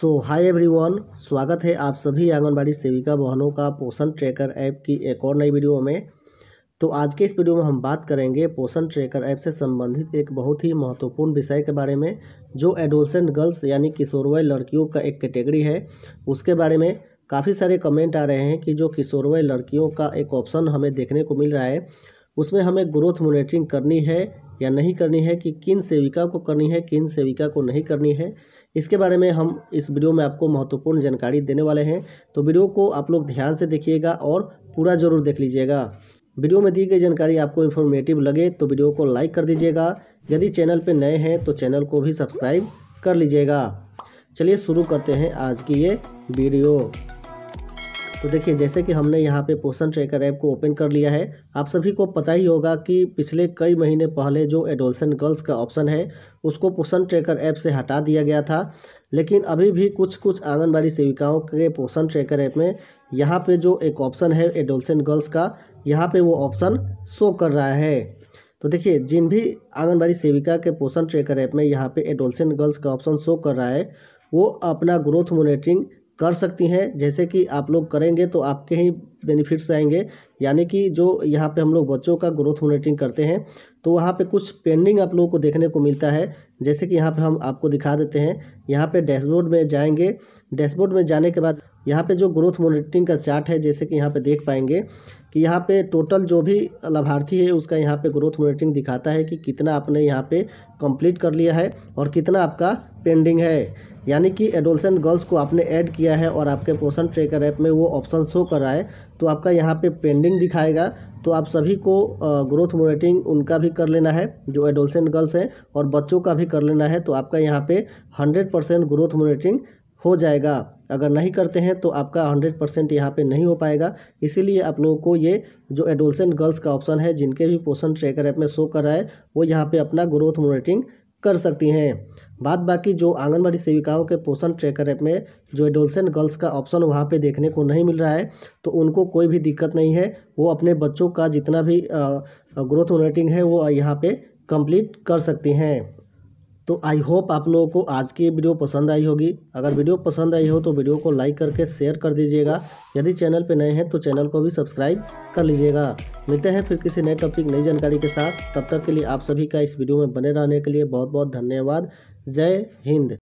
सो hi everyone स्वागत है आप सभी आंगनबाड़ी सेविका बहनों का पोषण ट्रैकर ऐप की एक और नई वीडियो में तो आज के इस वीडियो में हम बात करेंगे पोषण ट्रैकर ऐप से संबंधित एक बहुत ही महत्वपूर्ण विषय के बारे में जो एडोलसेंट गर्ल्स यानी किशोरवय लड़कियों का एक कैटेगरी है उसके बारे में काफ़ी सारे कमेंट आ रहे हैं कि जो किशोरवय लड़कियों का एक ऑप्शन हमें देखने को मिल रहा है उसमें हमें ग्रोथ मोनिटरिंग करनी है या नहीं करनी है कि किन सेविका को करनी है किन सेविका को नहीं करनी है इसके बारे में हम इस वीडियो में आपको महत्वपूर्ण जानकारी देने वाले हैं तो वीडियो को आप लोग ध्यान से देखिएगा और पूरा जरूर देख लीजिएगा वीडियो में दी गई जानकारी आपको इन्फॉर्मेटिव लगे तो वीडियो को लाइक कर दीजिएगा यदि चैनल पर नए हैं तो चैनल को भी सब्सक्राइब कर लीजिएगा चलिए शुरू करते हैं आज की ये वीडियो तो देखिए जैसे कि हमने यहाँ पे पोषण ट्रैकर ऐप को ओपन कर लिया है आप सभी को पता ही होगा कि पिछले कई महीने पहले जो एडोल्सन गर्ल्स का ऑप्शन है उसको पोषण ट्रैकर ऐप से हटा दिया गया था लेकिन अभी भी कुछ कुछ आंगनबाड़ी सेविकाओं के पोषण ट्रैकर ऐप में यहाँ पर जो एक ऑप्शन है एडोल्सन गर्ल्स का यहाँ पर वो ऑप्शन शो कर रहा है तो देखिए जिन भी आंगनबाड़ी सेविका के पोषण ट्रैकर ऐप में यहाँ पे एडोल्सन गर्ल्स का ऑप्शन शो कर रहा है वो अपना ग्रोथ मोनिटरिंग कर सकती हैं जैसे कि आप लोग करेंगे तो आपके ही बेनिफिट्स आएंगे यानी कि जो यहाँ पे हम लोग बच्चों का ग्रोथ मोनिटरिंग करते हैं तो वहाँ पे कुछ पेंडिंग आप लोगों को देखने को मिलता है जैसे कि यहाँ पे हम आपको दिखा देते हैं यहाँ पे डैशबोर्ड में जाएंगे डैशबोर्ड में जाने के बाद यहाँ पे जो ग्रोथ मॉनिटरिंग का चार्ट है जैसे कि यहाँ पे देख पाएंगे कि यहाँ पे टोटल जो भी लाभार्थी है उसका यहाँ पे ग्रोथ मॉनिटरिंग दिखाता है कि कितना आपने यहाँ पे कंप्लीट कर लिया है और कितना आपका पेंडिंग है यानी कि एडोलसेंट गर्ल्स को आपने ऐड किया है और आपके पोषण ट्रेकर ऐप में वो ऑप्शन शो कर रहा है तो आपका यहाँ पे पेंडिंग दिखाएगा तो आप सभी को ग्रोथ मॉनिटरिंग उनका भी कर लेना है जो एडोलसेंट गर्ल्स हैं और बच्चों का भी कर लेना है तो आपका यहाँ पे 100 परसेंट ग्रोथ मॉनिटरिंग हो जाएगा अगर नहीं करते हैं तो आपका हंड्रेड परसेंट यहाँ पर नहीं हो पाएगा इसीलिए आप लोगों को ये जो एडोलसेंट गर्ल्स का ऑप्शन है जिनके भी पोषण ट्रैकर ऐप में शो कर रहा है वो यहाँ पर अपना ग्रोथ मोनिटरिंग कर सकती हैं बाद बाकी जो आंगनबाड़ी सेविकाओं के पोषण ट्रैकर ऐप में जो एडोलसेंट गर्ल्स का ऑप्शन वहाँ पे देखने को नहीं मिल रहा है तो उनको कोई भी दिक्कत नहीं है वो अपने बच्चों का जितना भी ग्रोथ मोनिटरिंग है वो यहाँ पे कंप्लीट कर सकती हैं तो आई होप आप लोगों को आज की वीडियो पसंद आई होगी अगर वीडियो पसंद आई हो तो वीडियो को लाइक करके शेयर कर दीजिएगा यदि चैनल पर नए हैं तो चैनल को भी सब्सक्राइब कर लीजिएगा मिलते हैं फिर किसी नए टॉपिक नई जानकारी के साथ तब तक के लिए आप सभी का इस वीडियो में बने रहने के लिए बहुत बहुत धन्यवाद जय हिंद